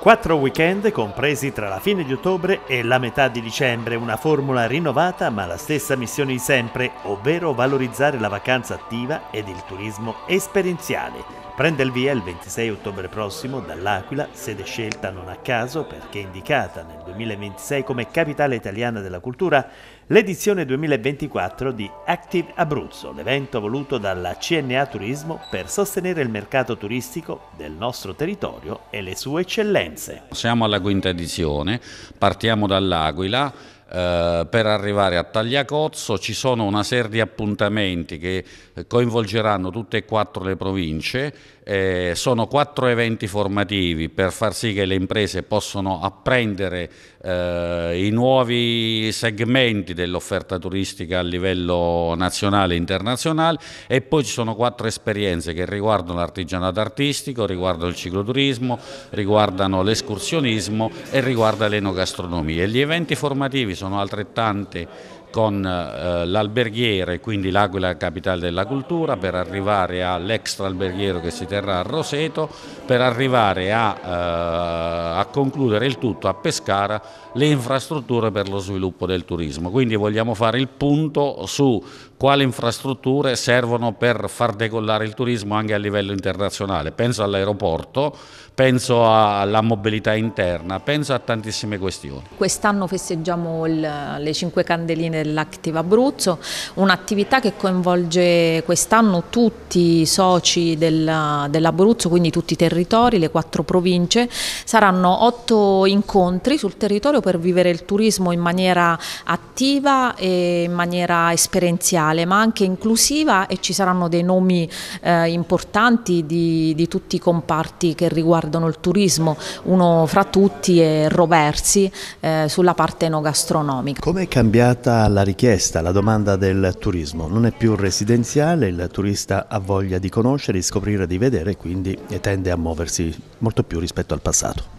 Quattro weekend compresi tra la fine di ottobre e la metà di dicembre, una formula rinnovata ma la stessa missione di sempre, ovvero valorizzare la vacanza attiva ed il turismo esperienziale. Prende il via il 26 ottobre prossimo dall'Aquila, sede scelta non a caso perché indicata nel 2026 come capitale italiana della cultura, l'edizione 2024 di Active Abruzzo, l'evento voluto dalla CNA Turismo per sostenere il mercato turistico del nostro territorio e le sue eccellenze. Siamo alla quinta edizione, partiamo dall'Aquila. Eh, per arrivare a Tagliacozzo ci sono una serie di appuntamenti che coinvolgeranno tutte e quattro le province, eh, sono quattro eventi formativi per far sì che le imprese possano apprendere eh, i nuovi segmenti dell'offerta turistica a livello nazionale e internazionale e poi ci sono quattro esperienze che riguardano l'artigianato artistico, riguardano il cicloturismo, riguardano l'escursionismo e riguardano l'enogastronomia. Gli eventi formativi sono altrettanti con eh, l'alberghiere, quindi l'Aquila capitale della cultura, per arrivare all'extra alberghiero che si terrà a Roseto, per arrivare a, eh, a, concludere il tutto a Pescara le infrastrutture per lo sviluppo del turismo. Quindi vogliamo fare il punto su quali infrastrutture servono per far decollare il turismo anche a livello internazionale. Penso all'aeroporto, penso alla mobilità interna, penso a tantissime questioni. Quest'anno festeggiamo il, le cinque candeline dell'Active Abruzzo, un'attività che coinvolge quest'anno tutti i soci dell'Abruzzo, quindi tutti i territori, le quattro province. Saranno otto incontri sul territorio per vivere il turismo in maniera attiva e in maniera esperienziale, ma anche inclusiva e ci saranno dei nomi eh, importanti di, di tutti i comparti che riguardano il turismo. Uno fra tutti è Roversi eh, sulla parte enogastronomica. Come è cambiata alla richiesta, alla domanda del turismo. Non è più residenziale, il turista ha voglia di conoscere, di scoprire, di vedere e quindi tende a muoversi molto più rispetto al passato.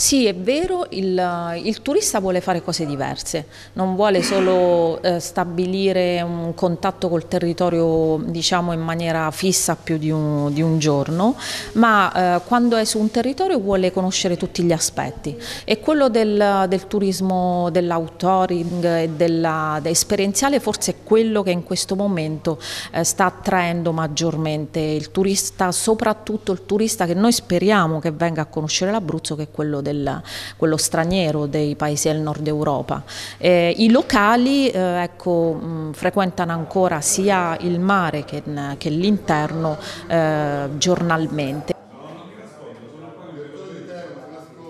Sì, è vero, il, il turista vuole fare cose diverse, non vuole solo eh, stabilire un contatto col territorio diciamo, in maniera fissa più di un, di un giorno, ma eh, quando è su un territorio vuole conoscere tutti gli aspetti e quello del, del turismo dell'outdooring e dell'esperienziale forse è quello che in questo momento eh, sta attraendo maggiormente il turista, soprattutto il turista che noi speriamo che venga a conoscere l'Abruzzo che è quello del del, quello straniero dei paesi del nord Europa. Eh, I locali eh, ecco, mh, frequentano ancora sia il mare che, che l'interno eh, giornalmente.